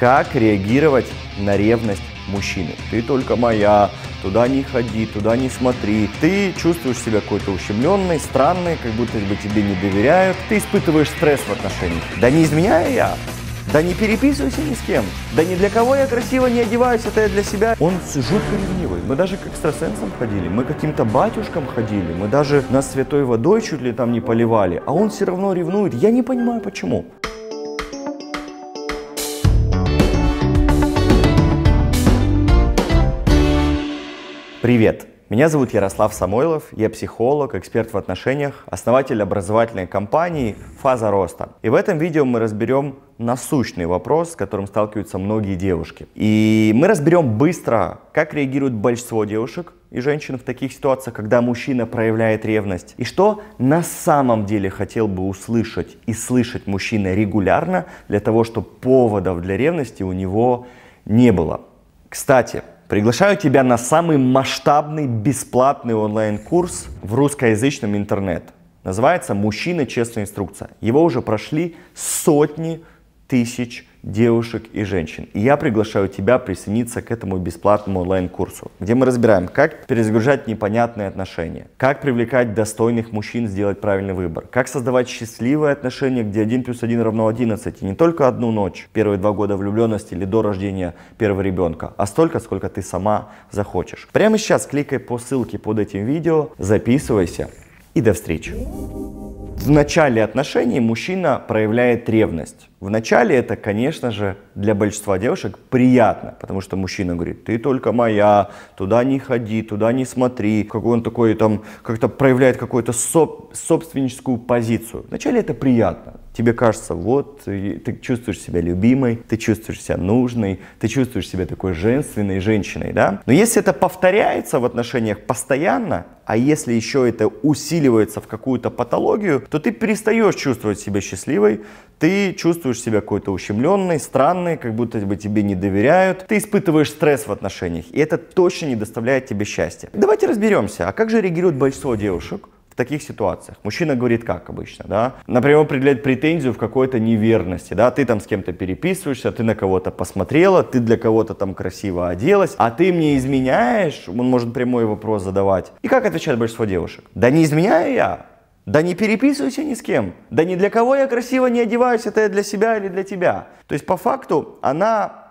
Как реагировать на ревность мужчины? Ты только моя, туда не ходи, туда не смотри. Ты чувствуешь себя какой-то ущемленной, странной, как будто бы тебе не доверяют. Ты испытываешь стресс в отношениях. Да не изменяю я, да не переписывайся ни с кем. Да ни для кого я красиво не одеваюсь, это я для себя. Он жутко ревнивый. Мы даже к экстрасенсам ходили, мы каким-то батюшкам ходили, мы даже нас святой водой чуть ли там не поливали, а он все равно ревнует. Я не понимаю, почему. Привет! Меня зовут Ярослав Самойлов, я психолог, эксперт в отношениях, основатель образовательной компании «Фаза роста». И в этом видео мы разберем насущный вопрос, с которым сталкиваются многие девушки. И мы разберем быстро, как реагирует большинство девушек и женщин в таких ситуациях, когда мужчина проявляет ревность, и что на самом деле хотел бы услышать и слышать мужчина регулярно для того, чтобы поводов для ревности у него не было. Кстати, Приглашаю тебя на самый масштабный бесплатный онлайн-курс в русскоязычном интернет. Называется «Мужчина. Честная инструкция». Его уже прошли сотни тысяч девушек и женщин. И я приглашаю тебя присоединиться к этому бесплатному онлайн-курсу, где мы разбираем, как перезагружать непонятные отношения, как привлекать достойных мужчин сделать правильный выбор, как создавать счастливые отношения, где 1 плюс 1 равно 11, и не только одну ночь, первые два года влюбленности или до рождения первого ребенка, а столько, сколько ты сама захочешь. Прямо сейчас кликай по ссылке под этим видео, записывайся и до встречи. В начале отношений мужчина проявляет ревность. Вначале это, конечно же, для большинства девушек приятно, потому что мужчина говорит, ты только моя, туда не ходи, туда не смотри, как он такой там как-то проявляет какую-то соб- собственническую позицию. Вначале это приятно. Тебе кажется, вот, ты чувствуешь себя любимой, ты чувствуешь себя нужной, ты чувствуешь себя такой женственной женщиной, да? Но если это повторяется в отношениях постоянно, а если еще это усиливается в какую-то патологию, то ты перестаешь чувствовать себя счастливой, ты чувствуешь себя какой-то ущемленный, странный, как будто бы тебе не доверяют, ты испытываешь стресс в отношениях, и это точно не доставляет тебе счастья. Давайте разберемся, а как же реагирует большинство девушек? в таких ситуациях. Мужчина говорит как обычно, да? Например, он определяет претензию в какой-то неверности, да? Ты там с кем-то переписываешься, ты на кого-то посмотрела, ты для кого-то там красиво оделась, а ты мне изменяешь? Он может прямой вопрос задавать. И как отвечает большинство девушек? Да не изменяю я, да не переписываюсь я ни с кем. Да ни для кого я красиво не одеваюсь, это я для себя или для тебя. То есть по факту она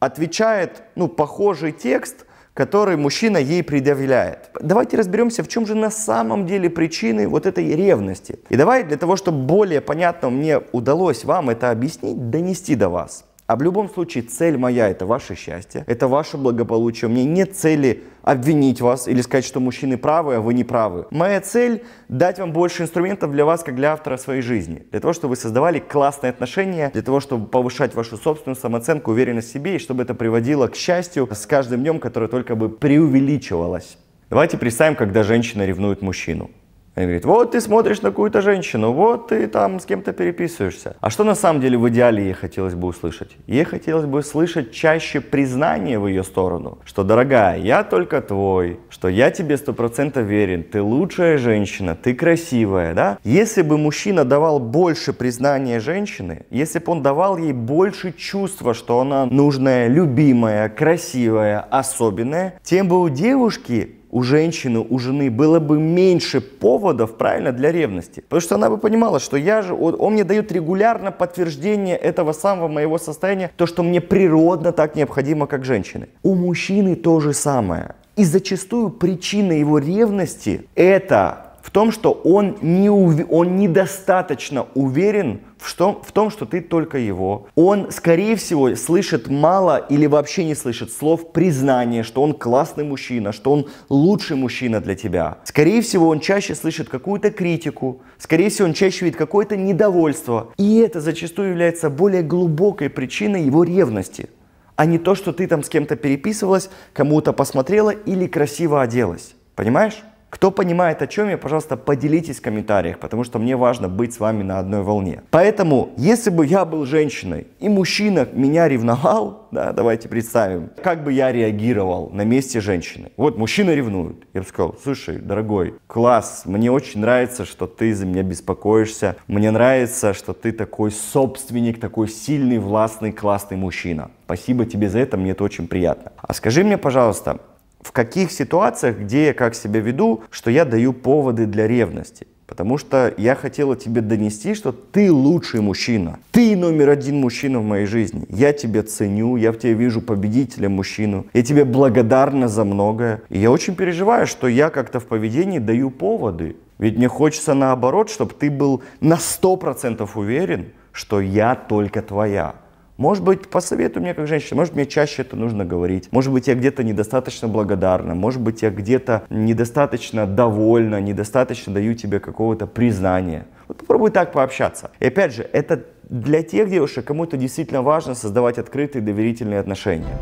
отвечает, ну, похожий текст, который мужчина ей предъявляет. Давайте разберемся, в чем же на самом деле причины вот этой ревности. И давай для того, чтобы более понятно мне удалось вам это объяснить, донести до вас. А в любом случае цель моя – это ваше счастье, это ваше благополучие. У меня нет цели обвинить вас или сказать, что мужчины правы, а вы не правы. Моя цель – дать вам больше инструментов для вас, как для автора своей жизни. Для того, чтобы вы создавали классные отношения, для того, чтобы повышать вашу собственную самооценку, уверенность в себе, и чтобы это приводило к счастью с каждым днем, которое только бы преувеличивалось. Давайте представим, когда женщина ревнует мужчину. Он говорит, вот ты смотришь на какую-то женщину, вот ты там с кем-то переписываешься. А что на самом деле в идеале ей хотелось бы услышать? Ей хотелось бы слышать чаще признание в ее сторону, что, дорогая, я только твой, что я тебе сто процентов верен, ты лучшая женщина, ты красивая, да? Если бы мужчина давал больше признания женщины, если бы он давал ей больше чувства, что она нужная, любимая, красивая, особенная, тем бы у девушки у женщины, у жены было бы меньше поводов, правильно, для ревности. Потому что она бы понимала, что я же, он, он мне дает регулярно подтверждение этого самого моего состояния, то, что мне природно так необходимо, как женщины. У мужчины то же самое. И зачастую причина его ревности – это в том, что он, не ув... он недостаточно уверен в, что... в том, что ты только его. Он, скорее всего, слышит мало или вообще не слышит слов признания, что он классный мужчина, что он лучший мужчина для тебя. Скорее всего, он чаще слышит какую-то критику, скорее всего, он чаще видит какое-то недовольство. И это зачастую является более глубокой причиной его ревности а не то, что ты там с кем-то переписывалась, кому-то посмотрела или красиво оделась. Понимаешь? Кто понимает, о чем я, пожалуйста, поделитесь в комментариях, потому что мне важно быть с вами на одной волне. Поэтому, если бы я был женщиной и мужчина меня ревновал, да, давайте представим, как бы я реагировал на месте женщины. Вот мужчина ревнует. Я бы сказал, слушай, дорогой, класс, мне очень нравится, что ты за меня беспокоишься. Мне нравится, что ты такой собственник, такой сильный, властный, классный мужчина. Спасибо тебе за это, мне это очень приятно. А скажи мне, пожалуйста, в каких ситуациях, где я как себя веду, что я даю поводы для ревности. Потому что я хотела тебе донести, что ты лучший мужчина. Ты номер один мужчина в моей жизни. Я тебя ценю, я в тебе вижу победителя мужчину. Я тебе благодарна за многое. И я очень переживаю, что я как-то в поведении даю поводы. Ведь мне хочется наоборот, чтобы ты был на 100% уверен, что я только твоя. Может быть, посоветуй мне как женщина, может, мне чаще это нужно говорить. Может быть, я где-то недостаточно благодарна, может быть, я где-то недостаточно довольна, недостаточно даю тебе какого-то признания. Вот попробуй так пообщаться. И опять же, это для тех девушек, кому это действительно важно создавать открытые доверительные отношения.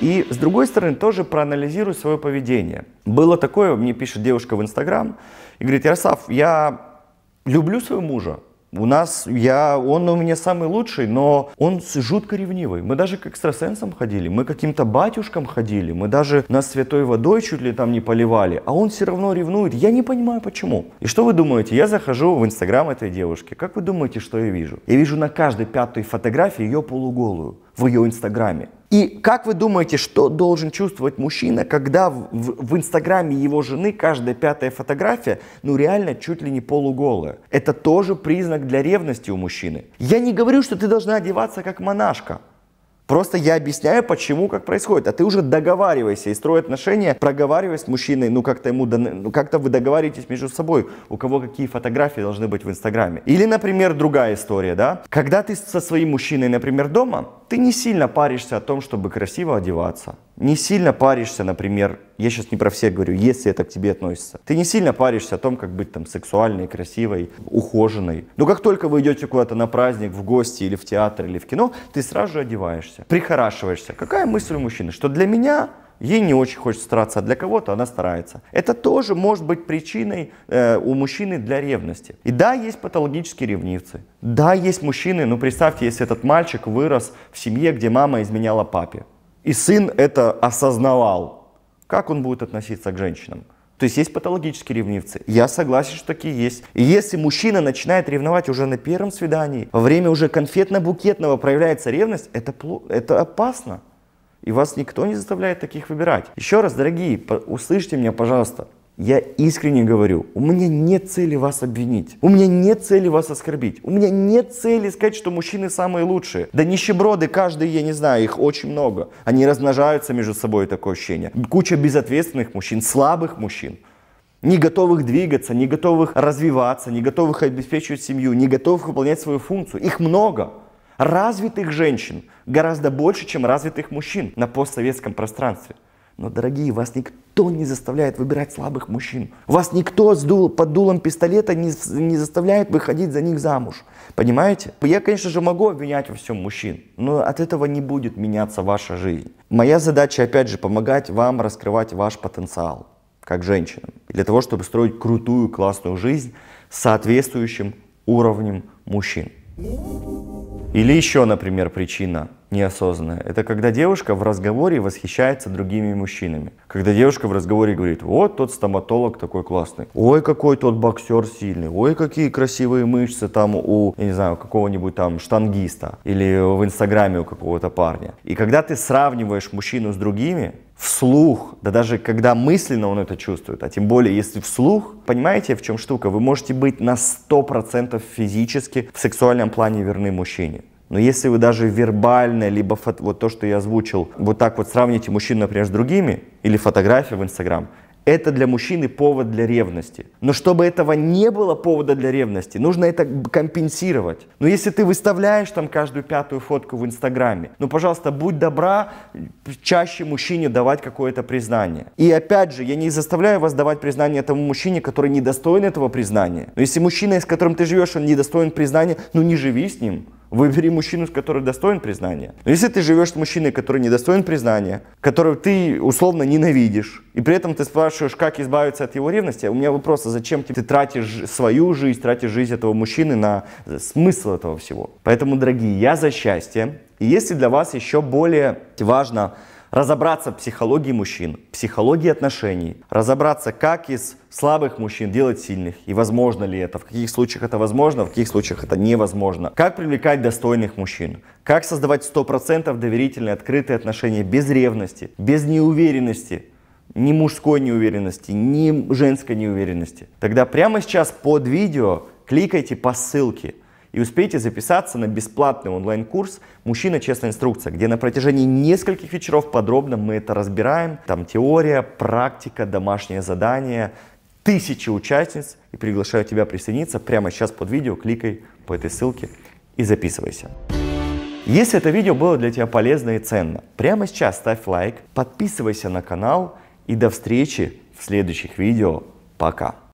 И с другой стороны, тоже проанализируй свое поведение. Было такое, мне пишет девушка в Инстаграм и говорит, Ярослав, я люблю своего мужа, у нас, я, он у меня самый лучший, но он жутко ревнивый. Мы даже к экстрасенсам ходили, мы каким-то батюшкам ходили, мы даже нас святой водой чуть ли там не поливали, а он все равно ревнует. Я не понимаю, почему. И что вы думаете? Я захожу в инстаграм этой девушки. Как вы думаете, что я вижу? Я вижу на каждой пятой фотографии ее полуголую в ее инстаграме. И как вы думаете, что должен чувствовать мужчина, когда в, в, в инстаграме его жены каждая пятая фотография, ну реально чуть ли не полуголая? Это тоже признак для ревности у мужчины. Я не говорю, что ты должна одеваться как монашка. Просто я объясняю, почему, как происходит. А ты уже договаривайся и строй отношения, проговаривай с мужчиной, ну как-то ему, ну как-то вы договариваетесь между собой, у кого какие фотографии должны быть в Инстаграме. Или, например, другая история, да? Когда ты со своим мужчиной, например, дома, ты не сильно паришься о том, чтобы красиво одеваться. Не сильно паришься, например, я сейчас не про всех говорю, если это к тебе относится. Ты не сильно паришься о том, как быть там сексуальной, красивой, ухоженной. Но как только вы идете куда-то на праздник, в гости или в театр или в кино, ты сразу же одеваешься, прихорашиваешься. Какая мысль у мужчины? Что для меня ей не очень хочется стараться, а для кого-то она старается. Это тоже может быть причиной э, у мужчины для ревности. И да, есть патологические ревнивцы. Да, есть мужчины, ну представьте, если этот мальчик вырос в семье, где мама изменяла папе. И сын это осознавал. Как он будет относиться к женщинам? То есть есть патологические ревнивцы. Я согласен, что такие есть. И если мужчина начинает ревновать уже на первом свидании, во время уже конфетно-букетного проявляется ревность, это, это опасно. И вас никто не заставляет таких выбирать. Еще раз, дорогие, услышьте меня, пожалуйста. Я искренне говорю, у меня нет цели вас обвинить, у меня нет цели вас оскорбить, у меня нет цели сказать, что мужчины самые лучшие. Да нищеброды каждый, я не знаю, их очень много. Они размножаются между собой, такое ощущение. Куча безответственных мужчин, слабых мужчин не готовых двигаться, не готовых развиваться, не готовых обеспечивать семью, не готовых выполнять свою функцию. Их много. Развитых женщин гораздо больше, чем развитых мужчин на постсоветском пространстве. Но, дорогие, вас никто не заставляет выбирать слабых мужчин. Вас никто с дул, под дулом пистолета не, не заставляет выходить за них замуж. Понимаете? Я, конечно же, могу обвинять во всем мужчин, но от этого не будет меняться ваша жизнь. Моя задача, опять же, помогать вам раскрывать ваш потенциал, как женщинам, для того, чтобы строить крутую, классную жизнь с соответствующим уровнем мужчин. Или еще, например, причина неосознанная. Это когда девушка в разговоре восхищается другими мужчинами. Когда девушка в разговоре говорит, вот тот стоматолог такой классный, ой, какой тот боксер сильный, ой, какие красивые мышцы там у, я не знаю, какого-нибудь там штангиста или в инстаграме у какого-то парня. И когда ты сравниваешь мужчину с другими, вслух, да даже когда мысленно он это чувствует, а тем более если вслух, понимаете, в чем штука? Вы можете быть на 100% физически в сексуальном плане верны мужчине. Но если вы даже вербально, либо фото, вот то, что я озвучил, вот так вот сравните мужчин, например, с другими, или фотографии в Инстаграм, это для мужчины повод для ревности. Но чтобы этого не было повода для ревности, нужно это компенсировать. Но если ты выставляешь там каждую пятую фотку в Инстаграме, ну, пожалуйста, будь добра чаще мужчине давать какое-то признание. И опять же, я не заставляю вас давать признание тому мужчине, который недостоин этого признания. Но если мужчина, с которым ты живешь, он недостоин признания, ну не живи с ним. Выбери мужчину, который достоин признания. Но если ты живешь с мужчиной, который недостоин признания, которого ты условно ненавидишь, и при этом ты спрашиваешь, как избавиться от его ревности, а у меня вопрос, а зачем ты тратишь свою жизнь, тратишь жизнь этого мужчины на э, смысл этого всего? Поэтому, дорогие, я за счастье. И если для вас еще более важно разобраться в психологии мужчин, психологии отношений, разобраться, как из слабых мужчин делать сильных, и возможно ли это, в каких случаях это возможно, в каких случаях это невозможно, как привлекать достойных мужчин, как создавать 100% доверительные, открытые отношения без ревности, без неуверенности, ни мужской неуверенности, ни женской неуверенности. Тогда прямо сейчас под видео кликайте по ссылке – и успейте записаться на бесплатный онлайн-курс «Мужчина. Честная инструкция», где на протяжении нескольких вечеров подробно мы это разбираем. Там теория, практика, домашнее задание, тысячи участниц. И приглашаю тебя присоединиться прямо сейчас под видео. Кликай по этой ссылке и записывайся. Если это видео было для тебя полезно и ценно, прямо сейчас ставь лайк, подписывайся на канал и до встречи в следующих видео. Пока!